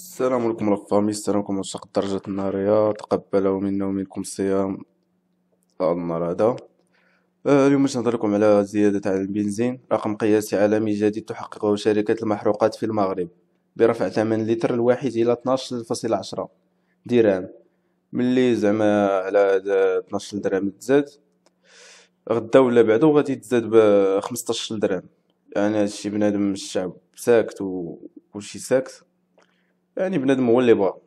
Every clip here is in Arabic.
السلام عليكم لافامي السلام عليكم عشاق الدرجة النارية تقبلوا منا ومنكم الصيام هذا النهار هذا آه، اليوم باش نهضر لكم على زيادة على البنزين رقم قياسي عالمي جديد تحققه شركة المحروقات في المغرب برفع ثمن اللتر الواحد إلى 12.10 درهم ملي زعما على هاد 12 درهم تزاد غدا ولا بعدو غادي تزاد بخمسطاشر درهم يعني هادشي بنادم الشعب ساكت وكلشي ساكت يعني بنادم هو اللي بغا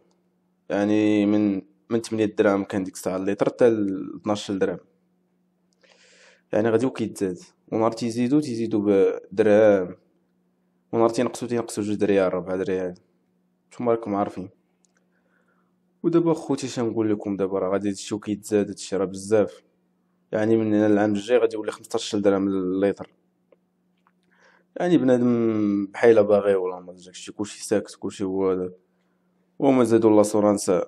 يعني من من 8 دراهم كان ديك الساعه الليتر حتى ل 12 درهم يعني غادي وكيتزاد ونهار تيزيدو تيزيدو بدرهم ونهار تينقصو تينقصو جوج دريال ربع دريال نتوما راكم عارفين ودابا خوتي اش نقول لكم دابا راه غادي هادشي كيتزاد هادشي راه بزاف يعني من هنا العام الجاي غادي يولي 15 درهم لليتر يعني بنادم بحالا باغي ولا ما داكشي كلشي ساكت كلشي هو هذا زادوا زادو لاسورانسا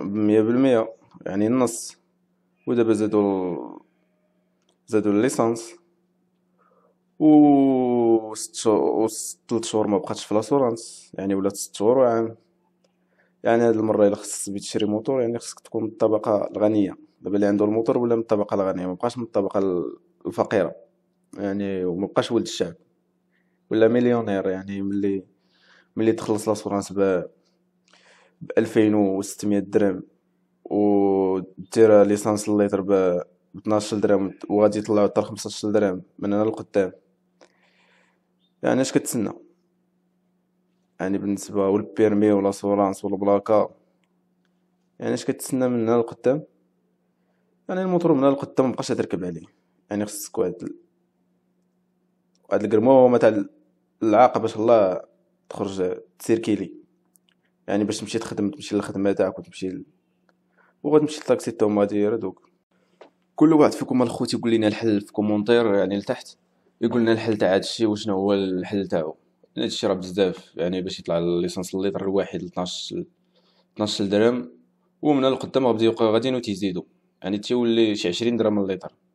بمية بالمية يعني النص ودابا زادو ال... زادو الليسانس و ست شهور شهور ما بقاتش في لاسورانس يعني ولات ست شهور وعام يعني هاد المره الا خصك تبي تشري موتور يعني خصك تكون من الطبقه الغنيه دابا اللي عنده الموتور ولا من الطبقه الغنيه ما بقاش من الطبقه الفقيره يعني وما بقاش ولد الشعب ولا مليونير يعني ملي ملي تخلص لاسورانس ب 2600 درهم درهم دير ليسانس الليتر ب 12 درهم وغادي يطلعو حتى 15 درهم من هنا لقدام يعني اش كتسنى يعني بالنسبه والبيرمي ولا سورانس ولا بلاكا يعني اش كتسنى من هنا لقدام يعني الموطور من هنا لقدام مبقاش تركب عليه يعني خصك واحد واحد القرموه تاع العاقة باش الله تخرج تسيركيلي كيلي يعني باش تمشي تخدم تمشي للخدمة تاعك وتمشي ل... وغتمشي للطاكسي تا هما دوك كل واحد فيكم الخوت يقول لنا الحل في كومونتير يعني لتحت يقول لنا الحل تاع هادشي وشنو هو الحل تاعو هادشي راه بزاف يعني باش يطلع الليسانس الليتر الواحد 12 12 درهم ومن القدام غادي غادي يزيدو يعني تيولي شي 20 درهم الليتر